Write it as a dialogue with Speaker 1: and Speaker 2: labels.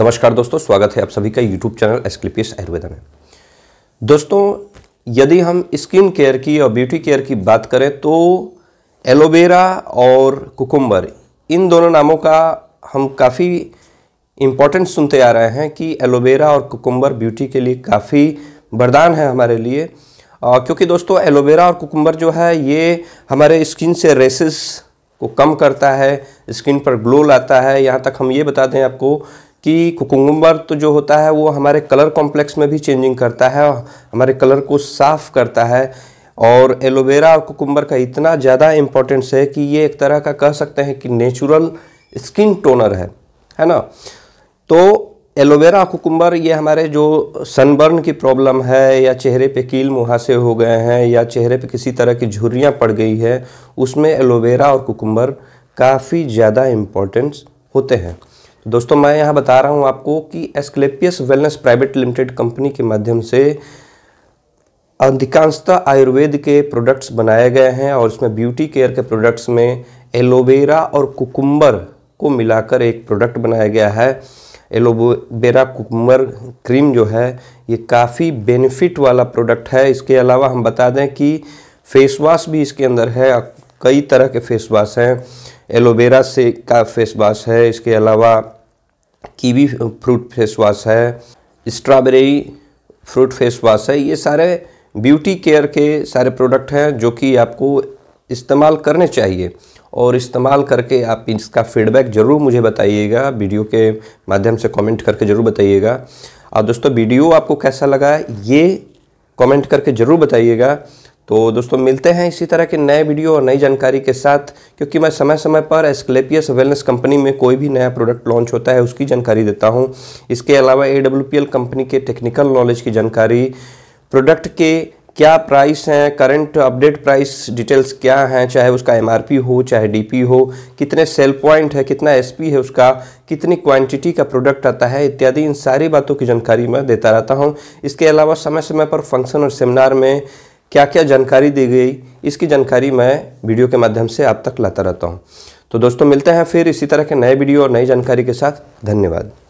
Speaker 1: नमस्कार दोस्तों स्वागत है आप सभी का यूट्यूब चैनल एस्क्लिपियस आयुर्वेदा में दोस्तों यदि हम स्किन केयर की और ब्यूटी केयर की बात करें तो एलोवेरा और कुकुम्बर इन दोनों नामों का हम काफ़ी इम्पोर्टेंट सुनते आ रहे हैं कि एलोवेरा और कुकुम्बर ब्यूटी के लिए काफ़ी वरदान है हमारे लिए आ, क्योंकि दोस्तों एलोवेरा और कुकुम्बर जो है ये हमारे स्किन से रेसिस को कम करता है स्किन पर ग्लो लाता है यहाँ तक हम ये बता दें आपको कि कुकुम्बर तो जो होता है वो हमारे कलर कॉम्प्लेक्स में भी चेंजिंग करता है हमारे कलर को साफ करता है और एलोवेरा और कुकुम्बर का इतना ज़्यादा इम्पोर्टेंस है कि ये एक तरह का कह सकते हैं कि नेचुरल स्किन टोनर है है ना तो एलोवेरा और कुकुम्बर ये हमारे जो सनबर्न की प्रॉब्लम है या चेहरे पे कील मुहासे हो गए हैं या चेहरे पे किसी तरह की झुर्रियाँ पड़ गई है उसमें एलोवेरा और कुकुम्बर काफ़ी ज़्यादा इम्पोर्टेंस होते हैं दोस्तों मैं यहाँ बता रहा हूँ आपको कि Asclepius wellness private limited company के माध्यम से अधिकांशतः आयुर्वेद के प्रोडक्ट्स बनाए गए हैं और इसमें ब्यूटी केयर के प्रोडक्ट्स में एलोवेरा और कुकुम्बर को मिलाकर एक प्रोडक्ट बनाया गया है एलोवेरा कुकुम्बर क्रीम जो है ये काफ़ी बेनिफिट वाला प्रोडक्ट है इसके अलावा हम बता दें कि फेस वॉश भी इसके अंदर है कई तरह के फेस वाश हैं एलोवेरा से का फेस वाश है इसके अलावा कीवी फ्रूट फेस वाश है स्ट्रॉबेरी फ्रूट फेस वाश है ये सारे ब्यूटी केयर के सारे प्रोडक्ट हैं जो कि आपको इस्तेमाल करने चाहिए और इस्तेमाल करके आप इसका फीडबैक ज़रूर मुझे बताइएगा वीडियो के माध्यम से कमेंट करके ज़रूर बताइएगा और दोस्तों वीडियो आपको कैसा लगा ये कमेंट करके ज़रूर बताइएगा तो दोस्तों मिलते हैं इसी तरह के नए वीडियो और नई जानकारी के साथ क्योंकि मैं समय समय पर एस्कलेपियस वेलनेस कंपनी में कोई भी नया प्रोडक्ट लॉन्च होता है उसकी जानकारी देता हूं इसके अलावा ए कंपनी के टेक्निकल नॉलेज की जानकारी प्रोडक्ट के क्या प्राइस हैं करंट अपडेट प्राइस डिटेल्स क्या हैं चाहे उसका एम हो चाहे डी हो कितने सेल पॉइंट है कितना एस है उसका कितनी क्वांटिटी का प्रोडक्ट आता है इत्यादि इन सारी बातों की जानकारी मैं देता रहता हूँ इसके अलावा समय समय पर फंक्शन और सेमिनार में क्या क्या जानकारी दी गई इसकी जानकारी मैं वीडियो के माध्यम से आप तक लाता रहता हूँ तो दोस्तों मिलते हैं फिर इसी तरह के नए वीडियो और नई जानकारी के साथ धन्यवाद